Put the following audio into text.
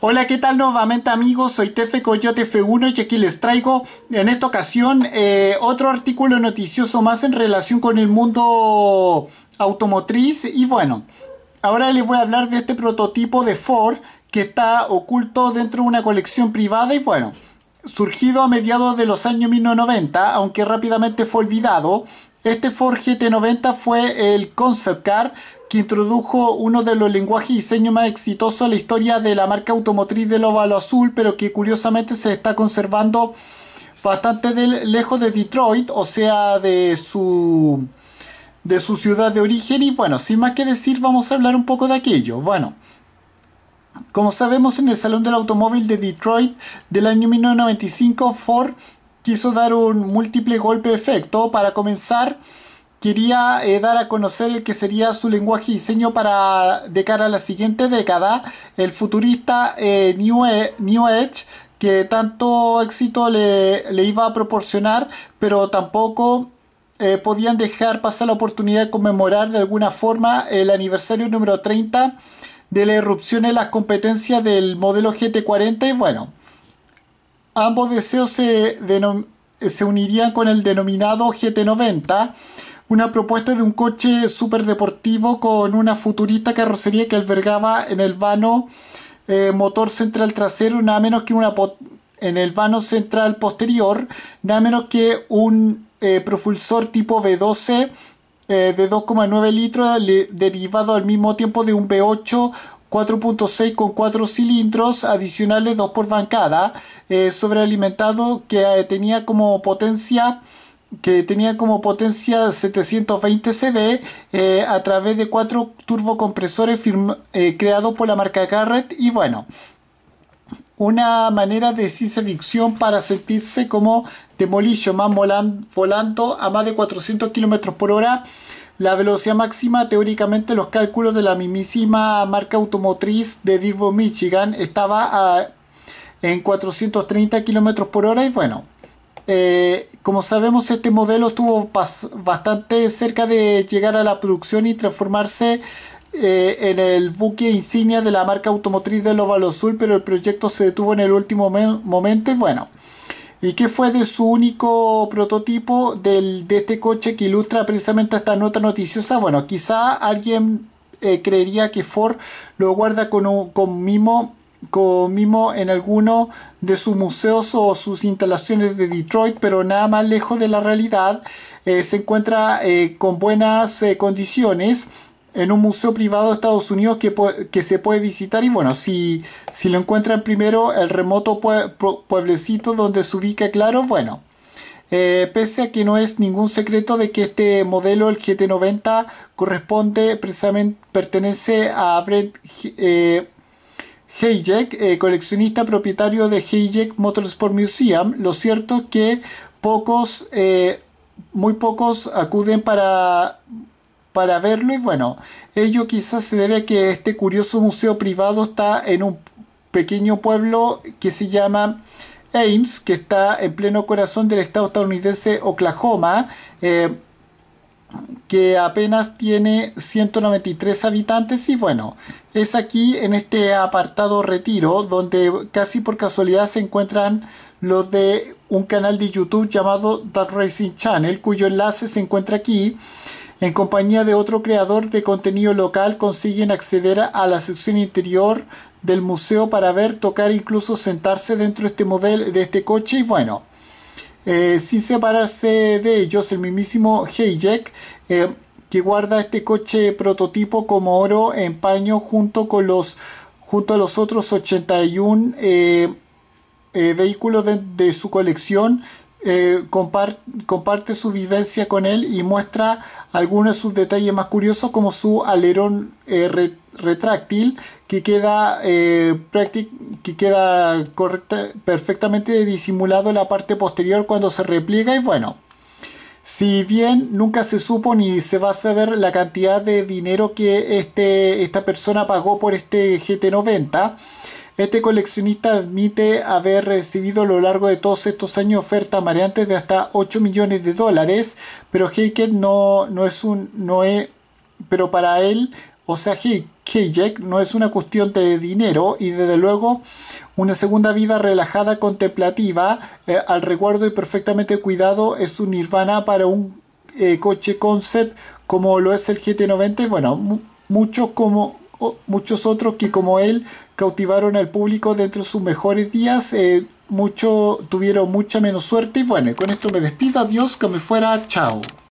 Hola, ¿qué tal nuevamente amigos? Soy Tefe Coyote F1 y aquí les traigo en esta ocasión eh, otro artículo noticioso más en relación con el mundo automotriz y bueno, ahora les voy a hablar de este prototipo de Ford que está oculto dentro de una colección privada y bueno, surgido a mediados de los años 1990, aunque rápidamente fue olvidado, este Ford GT90 fue el concept car que introdujo uno de los lenguajes y diseño más exitosos en la historia de la marca automotriz del óvalo azul, pero que curiosamente se está conservando bastante lejos de Detroit, o sea, de su de su ciudad de origen y bueno, sin más que decir, vamos a hablar un poco de aquello. Bueno, como sabemos en el Salón del Automóvil de Detroit del año 1995, Ford quiso dar un múltiple golpe de efecto. Para comenzar, quería eh, dar a conocer el que sería su lenguaje y diseño para de cara a la siguiente década, el futurista eh, New, Edge, que tanto éxito le, iba a proporcionar, pero tampoco eh, podían dejar pasar la oportunidad de conmemorar de alguna forma el aniversario número 30 de la erupción en las competencias del modelo GT40 y bueno. Ambos deseos se, unirían con el denominado GT90, una propuesta de un coche superdeportivo con una futurista carrocería que albergaba en el vano eh, motor central trasero nada menos que en el vano central posterior nada menos que un eh, propulsor tipo V12 eh, de 2,9 litros derivado al mismo tiempo de un V8 4.6 con 4 cilindros adicionales 2 por bancada, eh, sobrealimentado que eh, tenía como potencia que tenía como potencia 720 CV eh, a través de cuatro turbocompresores creados por la marca Garrett y bueno, una manera de ciencia ficción para sentirse como más más volando a más de 400 km por hora la velocidad máxima, teóricamente los cálculos de la mismísima marca automotriz de Dearborn, Michigan, estaba en 430 km por hora y bueno, eh, como sabemos este modelo estuvo bastante cerca de llegar a la producción y transformarse eh, en el buque insignia de la marca automotriz de Lóvalo Azul, pero el proyecto se detuvo en el último momento y bueno. ¿Y qué fue de su único prototipo de este coche que ilustra precisamente esta nota noticiosa? Bueno, quizá alguien eh, creería que Ford lo guarda con, con mimo con mimo en alguno de sus museos o sus instalaciones de Detroit, pero nada más lejos de la realidad. Eh, se encuentra eh, con buenas condiciones en un museo privado de Estados Unidos que, se puede visitar y bueno, si, lo encuentran primero el remoto pueblecito donde se ubica Claro, bueno, eh, pese a que no es ningún secreto de que este modelo, el GT90, corresponde precisamente, pertenece a Brett eh, Hayek, eh, coleccionista propietario de Hayek Motorsport Museum, lo cierto es que pocos eh, muy pocos acuden para para verlo y bueno, ello quizás se debe a que este curioso museo privado está en un pequeño pueblo que se llama Ames, que está en pleno corazón del estado estadounidense Oklahoma, eh, que apenas tiene 193 habitantes y bueno, es aquí en este apartado retiro donde casi por casualidad se encuentran los de un canal de YouTube llamado Dark Racing Channel, cuyo enlace se encuentra aquí. En compañía de otro creador de contenido local consiguen acceder a la sección interior del museo para ver, tocar, incluso sentarse dentro de este modelo, de este coche y bueno. Eh, sin separarse de ellos, el mismísimo Hayek, eh, que guarda este coche prototipo como oro en paño junto con los junto a los otros 81 eh, vehículos de, su colección, eh, comparte, su vivencia con él y muestra algunos de sus detalles más curiosos como su alerón eh, retráctil que queda, eh, que queda perfectamente disimulado en la parte posterior cuando se repliega y bueno. Si bien nunca se supo ni se va a saber la cantidad de dinero que este, esta persona pagó por este GT90, este coleccionista admite haber recibido a lo largo de todos estos años ofertas mareantes de hasta 8 millones de dólares, pero Hayek no, no es un... No pero para él, o sea, Hayek no es una cuestión de dinero y desde luego una segunda vida relajada, contemplativa, eh, al recuerdo y perfectamente cuidado es un nirvana para un eh, coche concept como lo es el GT90. Bueno, mucho muchos como muchos otros que como él cautivaron al público dentro de sus mejores días. Eh, tuvieron mucha menos suerte y bueno, con esto me despido, adiós, que me fuera, chao.